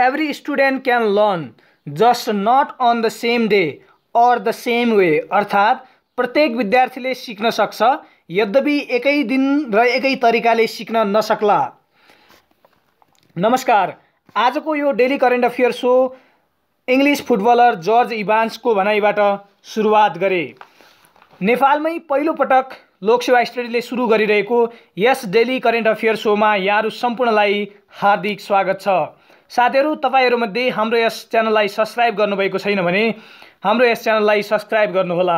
every student can learn just not on the same day or the same way अर्थात् प्रत्येक विद्यार्थीले सिक्न सक्छ यद्यपि एकै दिन र एकै तरिकाले सिक्न नसक्ला नमस्कार आजको यो डेली करेन्ट अफेयर सो इङ्ग्लिस फुटबलर जर्ज इभान्सको भनाइबाट सुरुवात गरे नेपालमै पहिलोपटक लोकसेवा स्टडीले सुरु गरिरहेको यस डेली करेन्ट अफेयर सोमा यहाँहरू सम्पूर्णलाई हार्दिक स्वागत छ साथीहरू तपाईँहरूमध्ये हाम्रो यस च्यानललाई सब्सक्राइब गर्नुभएको छैन भने हाम्रो यस च्यानललाई सब्सक्राइब गर्नुहोला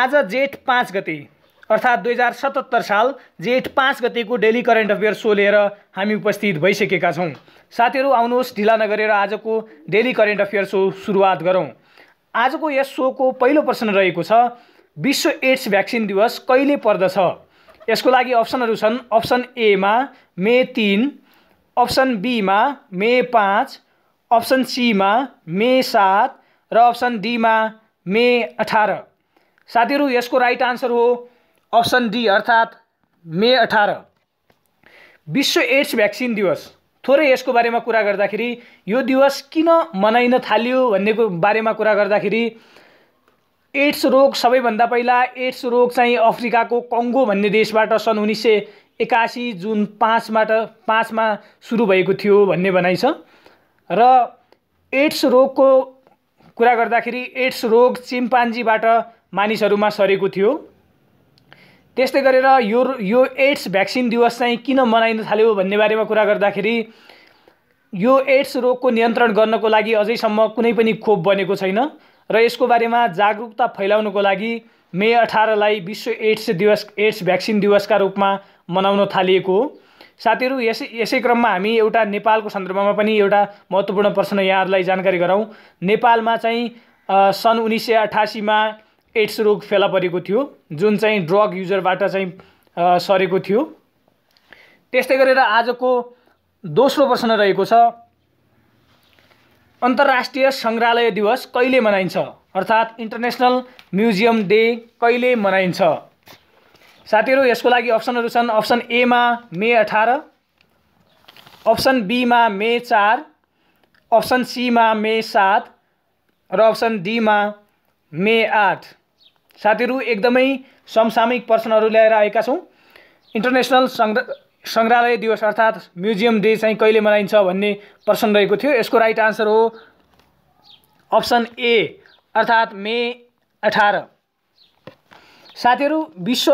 आज जेठ पाँच गते अर्थात् दुई हजार सतहत्तर साल जेठ पाँच गतेको डेली करेन्ट अफेयर सो लिएर हामी उपस्थित भइसकेका छौँ साथीहरू आउनुहोस् ढिला नगरेर आजको डेली करेन्ट अफेयर सो सुरुवात गरौँ आजको यस सोको पहिलो प्रश्न रहेको छ विश्व एड्स भ्याक्सिन दिवस कहिले पर्दछ यसको लागि अप्सनहरू छन् अप्सन एमा मे तिन अप्सन बीमा मे पाँच अप्सन सीमा मे सात र अप्सन डीमा मे अठार साथीहरू यसको राइट आन्सर हो अप्सन डी अर्थात् मे अठार विश्व एड्स भ्याक्सिन दिवस थोरै यसको बारेमा कुरा गर्दाखेरि यो दिवस किन मनाइन थालियो भन्नेको बारेमा कुरा गर्दाखेरि एड्स रोग सबैभन्दा पहिला एड्स रोग चाहिँ अफ्रिकाको कङ्गो भन्ने देशबाट सन् उन्नाइस सय एक्कासी जुन पाँचबाट पाँचमा सुरु भएको थियो भन्ने भनाइ छ र एड्स रोगको कुरा गर्दाखेरि एड्स रोग चिम्पान्जीबाट मानिसहरूमा सरेको थियो त्यस्तै गरेर यो यो एड्स भ्याक्सिन दिवस चाहिँ किन मनाइन थाल्यो भन्ने बारेमा कुरा गर्दाखेरि यो एड्स रोगको नियन्त्रण गर्नको लागि अझैसम्म कुनै पनि खोप बनेको छैन र यसको बारेमा जागरुकता फैलाउनको लागि मे अठारलाई विश्व एड्स दिवस एड्स भ्याक्सिन दिवसका रूपमा मनाउन थालिएको हो साथीहरू यसै यसै क्रममा हामी एउटा नेपालको सन्दर्भमा पनि एउटा महत्त्वपूर्ण प्रश्न यहाँहरूलाई जानकारी गराउँ नेपालमा चाहिँ सन् उन्नाइस सय अठासीमा एड्स रोग फेला परेको थियो जुन चाहिँ ड्रग युजरबाट चाहिँ सरेको थियो त्यस्तै गरेर आजको दोस्रो प्रश्न रहेको छ अन्तर्राष्ट्रिय सङ्ग्रहालय दिवस कहिले मनाइन्छ अर्थात् इन्टरनेसनल म्युजियम डे कहिले मनाइन्छ साथीहरू यसको लागि अप्सनहरू छन् अप्सन एमा मे अठार अप्सन बीमा मे चार अप्सन सीमा मे सात र अप्सन डीमा मे आठ साथीहरू एकदमै समसामयिक प्रश्नहरू ल्याएर आएका छौँ इन्टरनेसनल सङ्ग्र सङ्ग्रहालय दिवस अर्थात् म्युजियम डे चाहिँ कहिले मनाइन्छ भन्ने प्रश्न रहेको थियो यसको राइट आन्सर हो अप्सन ए अर्थात् मे अठार साथीहरू विश्व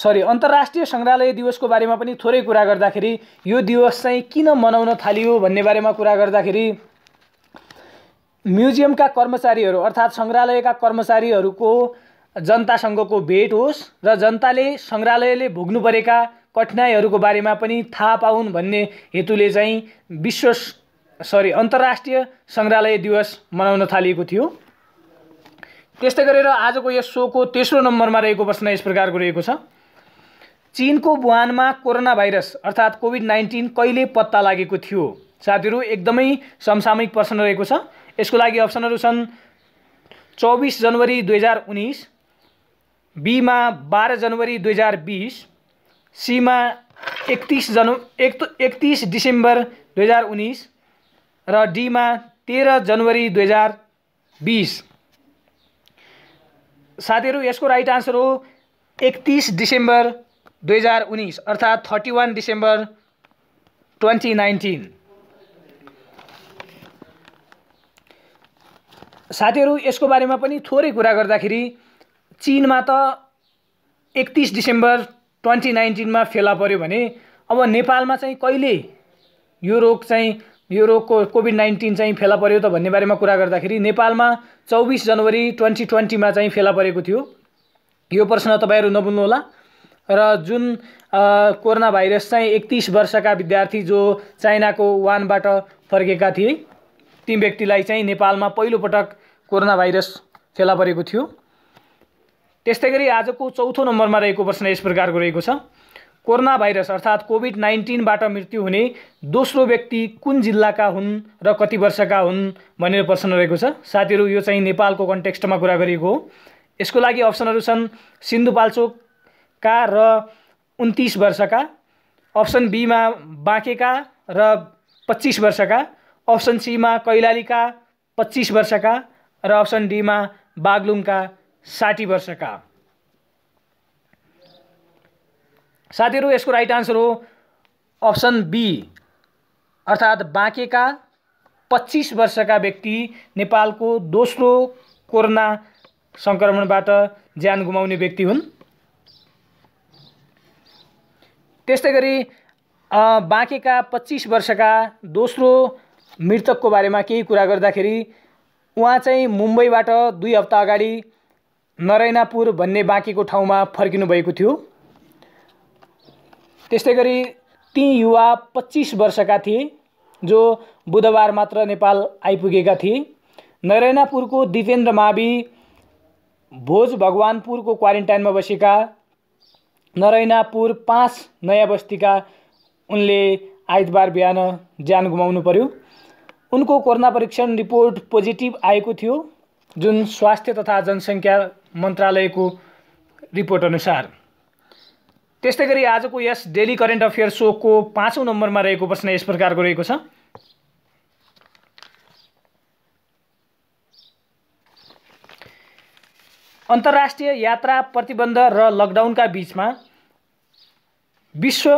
सरी अन्तर्राष्ट्रिय सङ्ग्रहालय दिवसको बारेमा पनि थोरै कुरा गर्दाखेरि यो दिवस चाहिँ किन मनाउन थालियो भन्ने बारेमा कुरा गर्दाखेरि म्युजियमका कर्मचारीहरू अर्थात् सङ्ग्रहालयका कर्मचारीहरूको जनतासँगको भेट होस् र जनताले सङ्ग्रहालयले भोग्नु परेका कठिनाइहरूको बारेमा पनि थाहा पाउन् भन्ने हेतुले चाहिँ विश्व सरी अन्तर्राष्ट्रिय सङ्ग्रहालय दिवस मनाउन थालिएको थियो त्यस्तै गरेर आजको यस सोको तेस्रो नम्बरमा रहेको प्रश्न यस प्रकारको रहेको छ चिनको बुहानमा कोरोना भाइरस अर्थात् कोभिड नाइन्टिन कहिले पत्ता लागेको थियो साथीहरू एकदमै समसामयिक प्रश्न रहेको छ यसको लागि अप्सनहरू छन् चौबिस जनवरी दुई हजार उन्नाइस बीमा बाह्र जनवरी दुई हजार बिस सीमा एकतिस जन एक एकतिस डिसेम्बर दुई हजार उन्नाइस र डीमा तेह्र जनवरी दुई हजार बिस साथीहरू यसको राइट आन्सर हो एकतिस डिसेम्बर दुई हजार उन्नाइस अर्थात् thirty one December twenty nineteen साथीहरू यसको बारेमा पनि थोरै कुरा गर्दाखेरि चिनमा त एकतिस डिसेम्बर ट्वेन्टी नाइन्टिनमा फेला पऱ्यो भने अब नेपालमा चाहिँ कहिले यो रोग चाहिँ यो रोगको कोभिड नाइन्टिन चाहिँ फेला पऱ्यो त भन्ने बारेमा कुरा गर्दाखेरि नेपालमा चौबिस जनवरी ट्वेन्टी ट्वेन्टीमा चाहिँ फेला परेको थियो यो प्रश्न तपाईँहरू नबुल्नुहोला र जुन कोरोना भाइरस चाहिँ एकतिस वर्षका विद्यार्थी जो चाइनाको वानबाट फर्केका थिए ती व्यक्तिलाई चाहिँ नेपालमा पहिलोपटक कोरोना भाइरस फेला परेको थियो त्यस्तै गरी आजको चौथो नम्बरमा रहेको प्रश्न यस प्रकारको रहेको छ कोरोना भाइरस अर्थात् कोभिड नाइन्टिनबाट मृत्यु हुने दोस्रो व्यक्ति कुन जिल्लाका हुन् र कति वर्षका हुन् भनेर प्रश्न रहेको छ साथीहरू यो चाहिँ नेपालको कन्टेक्स्टमा कुरा गरिएको हो यसको लागि अप्सनहरू छन् सिन्धुपाल्चोक का र उन्तिस वर्षका अप्सन बीमा बाँकेका र पच्चिस वर्षका अप्सन सीमा कैलालीका पच्चिस वर्षका र अप्सन डीमा बागलुङका साठी वर्षका साथीहरू यसको राइट आन्सर हो अप्सन बी अर्थात् बाँकेका पच्चिस वर्षका व्यक्ति नेपालको दोस्रो कोरोना सङ्क्रमणबाट ज्यान गुमाउने व्यक्ति हुन् त्यस्तै गरी बाँकेका पच्चिस वर्षका दोस्रो मृतकको बारेमा केही कुरा गर्दाखेरि उहाँ चाहिँ मुम्बईबाट दुई हप्ता अगाडि नरैनापुर भन्ने बाँकेको ठाउँमा फर्किनु भएको थियो त्यस्तै गरी ती युवा पच्चिस वर्षका थिए जो बुधबार मात्र नेपाल आइपुगेका थिए नरैनापुरको दिपेन्द्र मावि भोज भगवानपुरको क्वारेन्टाइनमा बसेका नरैनापुर पाँच नयाँ बस्तीका उनले आइतबार बिहान ज्यान गुमाउनु पर्यो उनको कोरोना परीक्षण रिपोर्ट पोजिटिभ आएको थियो जुन स्वास्थ्य तथा जनसङ्ख्या मन्त्रालयको रिपोर्ट अनुसार त्यस्तै गरी आजको यस डेली करेन्ट अफेयर सोको पाँचौँ नम्बरमा रहेको प्रश्न यस प्रकारको रहेको छ अन्तर्राष्ट्रिय यात्रा प्रतिबन्ध र लकडाउनका बिचमा विश्व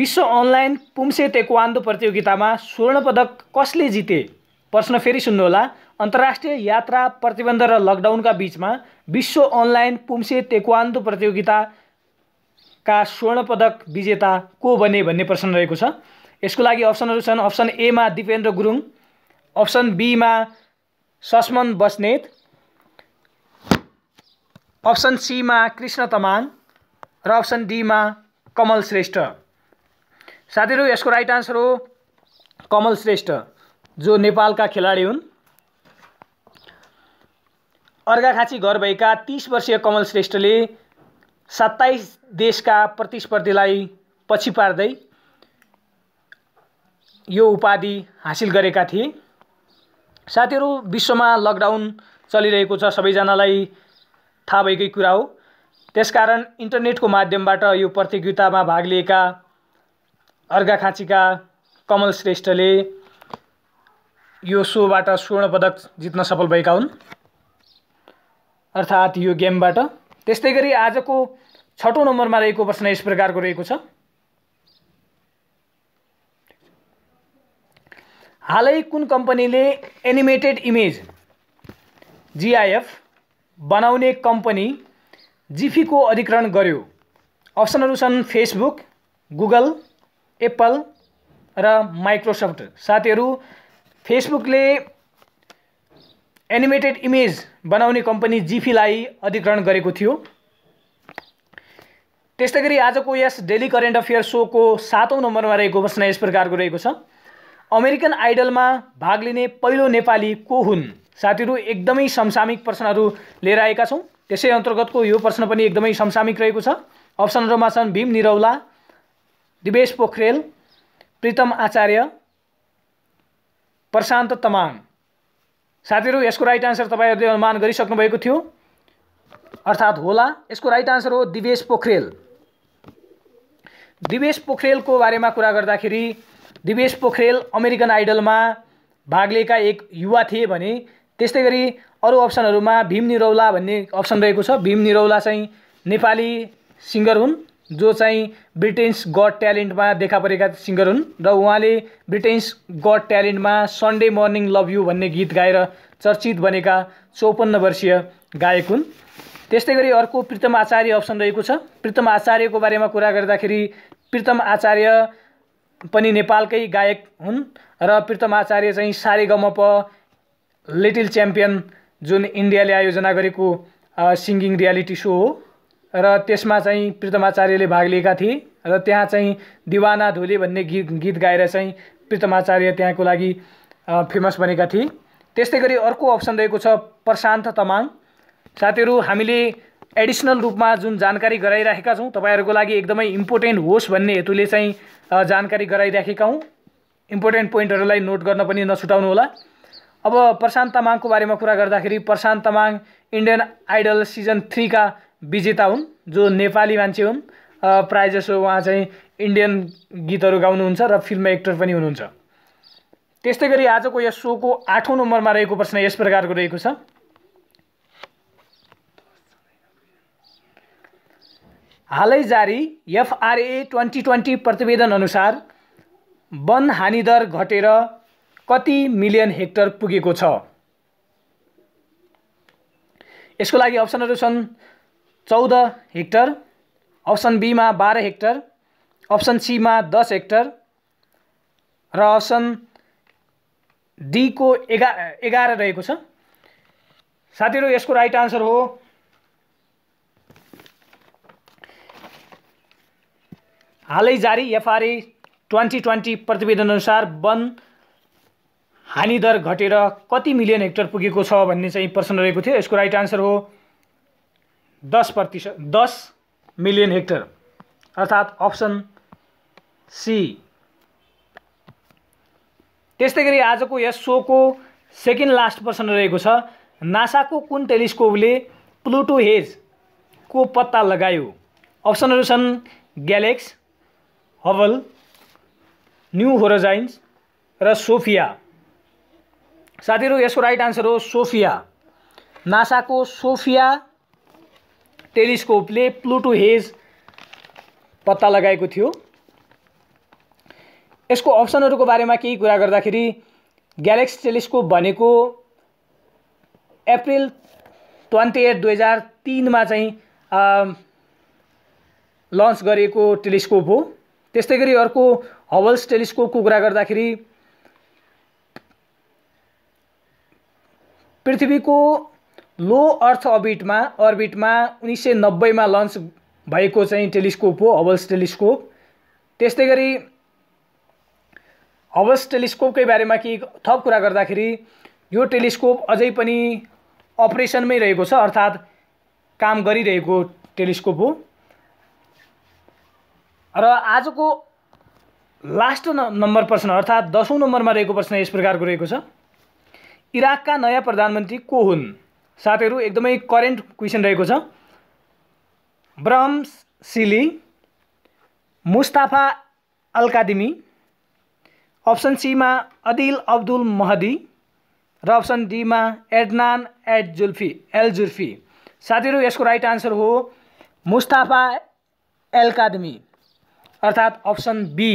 विश्व अनलाइन पुम्से तेक्वान्दो प्रतियोगितामा स्वर्ण पदक कसले जिते प्रश्न फेरि सुन्नुहोला अन्तर्राष्ट्रिय यात्रा प्रतिबन्ध र लकडाउनका बिचमा विश्व अनलाइन पुम्से तेक्वान्दो प्रतियोगिताका स्वर्ण पदक विजेता को बने भन्ने प्रश्न रहेको छ यसको लागि अप्सनहरू छन् अप्सन एमा दिपेन्द्र गुरुङ अप्सन बीमा सस्मन बस्नेत अप्सन सीमा कृष्ण तमाङ र अप्सन डीमा कमल श्रेष्ठ साथीहरू यसको राइट आन्सर हो कमल श्रेष्ठ जो नेपालका खेलाडी हुन् अर्घाखाँची घर भएका तिस वर्षीय कमल श्रेष्ठले सत्ताइस देशका प्रतिस्पर्धीलाई पछि पार्दै यो उपाधि हासिल गरेका थिए साथीहरू विश्वमा लकडाउन चलिरहेको छ सबैजनालाई थाहा भएकै कुरा हो त्यसकारण इन्टरनेटको माध्यमबाट यो प्रतियोगितामा भाग लिएका अर्घाखाँचीका कमल श्रेष्ठले यो सोबाट स्वर्ण पदक जित्न सफल भएका हुन् अर्थात् यो गेमबाट त्यस्तै गरी आजको छटौँ नम्बरमा रहेको प्रश्न यस प्रकारको रहेको छ हालै कुन कम्पनीले एनिमेटेड इमेज जिआइएफ बनाउने कम्पनी जिफीको अधिकरण गर्यो अप्सनहरू छन् फेसबुक गुगल एप्पल र माइक्रोसफ्ट साथीहरू फेसबुकले एनिमेटेड इमेज बनाउने कम्पनी जिफीलाई अधिग्रहण गरेको थियो त्यस्तै गरी आजको यस डेली करेन्ट अफेयर सोको सातौँ नम्बरमा रहेको प्रश्न यस प्रकारको रहेको छ अमेरिकन आइडलमा भाग लिने पहिलो नेपाली को हुन् साथीहरू एकदमै समसामिक प्रश्नहरू लिएर आएका छौँ त्यसै अन्तर्गतको यो प्रश्न पनि एकदमै समसामिक रहेको छ अप्सनहरूमा छन् भीम निरौला दिवेश पोखरेल प्रितम आचार्य प्रशान्त तमाङ साथीहरू यसको राइट आन्सर तपाईँहरूले अनुमान गरिसक्नु भएको थियो अर्थात् होला यसको राइट आन्सर हो दिवेश पोखरेल दिवेश पोखरेलको बारेमा कुरा गर्दाखेरि दिवेश पोखरेल अमेरिकन आइडलमा भाग लिएका एक युवा थिए भने त्यस्तै गरी अरू अप्सनहरूमा भीम निरौला भन्ने अप्सन रहेको छ भीम निरौला चाहिँ नेपाली सिङ्गर हुन् जो चाहिँ ब्रिटेन्स गड ट्यालेन्टमा देखा परेका सिङ्गर हुन् र उहाँले ब्रिटेन्स गड ट्यालेन्टमा सन्डे मर्निङ लभ यु भन्ने गीत गाएर चर्चित बनेका चौपन्न वर्षीय गायक हुन् त्यस्तै गरी अर्को प्रितम आचार्य अप्सन रहेको छ प्रितम आचार्यको बारेमा कुरा गर्दाखेरि प्रितम आचार्य पनि नेपालकै गायक हुन् र प्रितम आचार्य चाहिँ सारेगमप लिटिल च्याम्पियन जुन इन्डियाले आयोजना गरेको सिङ्गिङ रियालिटी सो हो र त्यसमा चाहिँ प्रितम आचार्यले भाग लिएका थिए र त्यहाँ चाहिँ दिवाना धोले भन्ने गीत गीत गाएर चाहिँ प्रितम आचार्य त्यहाँको लागि फेमस बनेका थिए त्यस्तै गरी अर्को अप्सन रहेको छ प्रशान्त तमाङ साथीहरू हामीले एडिसनल रूपमा जुन जानकारी गराइराखेका छौँ तपाईँहरूको लागि एकदमै इम्पोर्टेन्ट होस् भन्ने हेतुले चाहिँ जानकारी गराइराखेका हौँ इम्पोर्टेन्ट पोइन्टहरूलाई नोट गर्न पनि नछुटाउनु होला अब प्रशान्त तामाङको बारेमा कुरा गर्दाखेरि Prashant Tamang Indian Idol season थ्रीका विजेता हुन् जो नेपाली मान्छे हुन् प्रायःजसो उहाँ चाहिँ इन्डियन गीतहरू गाउनुहुन्छ र फिल्म एक्टर पनि हुनुहुन्छ त्यस्तै गरी आजको यस सोको आठौँ नम्बरमा रहेको प्रश्न यस प्रकारको रहेको छ हालै जारी एफआरए ट्वेन्टी ट्वेन्टी अनुसार वन हानिदर घटेर कति मिलियन हेक्टर पुगेको छ यसको लागि अप्सनहरू छन् चौध हेक्टर अप्सन बीमा बाह्र हेक्टर अप्सन सीमा दस हेक्टर र अप्सन डीको एघार एघार रहेको छ साथीहरू यसको राइट आन्सर हो हालै जारी एफआरए ट्वेन्टी ट्वेन्टी प्रतिवेदनअनुसार वन हानि दर घटेर कति मिलियन हेक्टर पुगेको छ भन्ने चाहिँ प्रश्न रहेको थियो यसको राइट आन्सर हो दस प्रतिशत दस मिलियन हेक्टर अर्थात् अप्सन सी त्यस्तै गरी आजको यस सोको सेकेन्ड लास्ट प्रश्न रहेको छ नासाको कुन टेलिस्कोपले प्लुटो को पत्ता लगायो अप्सनहरू छन् ग्यालेक्स हवल न्यु होरोजाइन्स र सोफिया साथीहरू यसको राइट आन्सर हो सोफिया नासाको सोफिया टेलिस्कोपले प्लुटो हेज पत्ता लगाएको थियो यसको अप्सनहरूको बारेमा केही कुरा गर्दाखेरि ग्यालेक्सी टेलिस्कोप भनेको अप्रिल ट्वेन्टी एट दुई हजार तिनमा चाहिँ लन्च गरेको टेलिस्कोप हो त्यस्तै गरी अर्को हवल्स टेलिस्कोपको कुरा गर्दाखेरि पृथ्वीको लो अर्थ अर्बिटमा अर्बिटमा उन्नाइस सय नब्बेमा लन्च भएको चाहिँ टेलिस्कोप हो हवल्स टेलिस्कोप त्यस्तै गरी हवल्स टेलिस्कोपकै बारेमा के थप कुरा गर्दाखेरि यो टेलिस्कोप अझै पनि अपरेसनमै रहेको छ अर्थात् काम गरिरहेको टेलिस्कोप हो र आजको लास्ट नम्बर प्रश्न अर्थात् दसौँ नम्बरमा रहेको प्रश्न यस प्रकारको रहेको छ इराकका नयाँ प्रधानमन्त्री को हुन् साथीहरू एकदमै करेन्ट क्वेसन रहेको छ ब्रह्म सिली मुस्ताफा अलकादिमी अप्सन सीमा अदिल अब्दुल महदी र अप्सन डीमा एडनान एड जुल्फी एल जुल्फी साथीहरू यसको राइट आन्सर हो मुस्ताफा एलकादमी अर्थात् अप्सन बी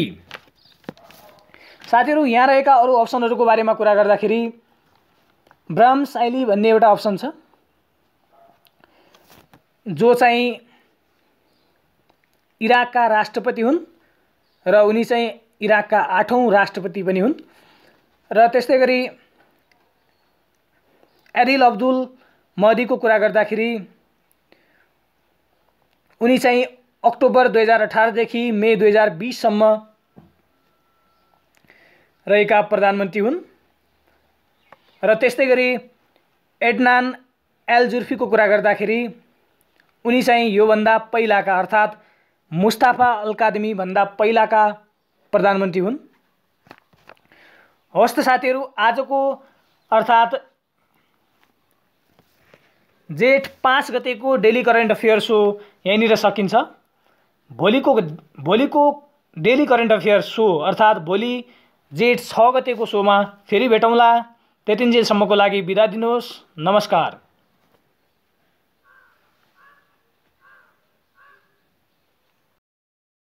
साथीहरू यहाँ रहेका अरू अप्सनहरूको बारेमा कुरा गर्दाखेरि ब्राह्म शैली भन्ने एउटा अप्सन छ जो चाहिँ इराकका राष्ट्रपति हुन् र उनी चाहिँ इराकका आठौँ राष्ट्रपति पनि हुन् र त्यस्तै गरी एडिल अब्दुल मदीको कुरा गर्दाखेरि उनी चाहिँ अक्टोबर दुई हजार अठारदेखि मे दुई हजार बिससम्म रहेका प्रधानमन्त्री हुन् र त्यस्तै गरी एडनान एल कुरा गर्दाखेरि उनी चाहिँ योभन्दा पहिलाका अर्थात् मुस्ताफा अल्कादमीभन्दा पहिलाका प्रधानमन्त्री हुन् हवस् त साथीहरू आजको अर्थात् जेठ पाँच गतेको डेली करेन्ट अफेयर्स हो यहीँनिर सकिन्छ भोलिको भोलिको डेली करेन्ट अफेयर सो अर्थात् भोलि जेठ छ गतेको सोमा फेरि भेटौँला त्यतिन्जेलसम्मको लागि बिदा दिनुहोस् नमस्कार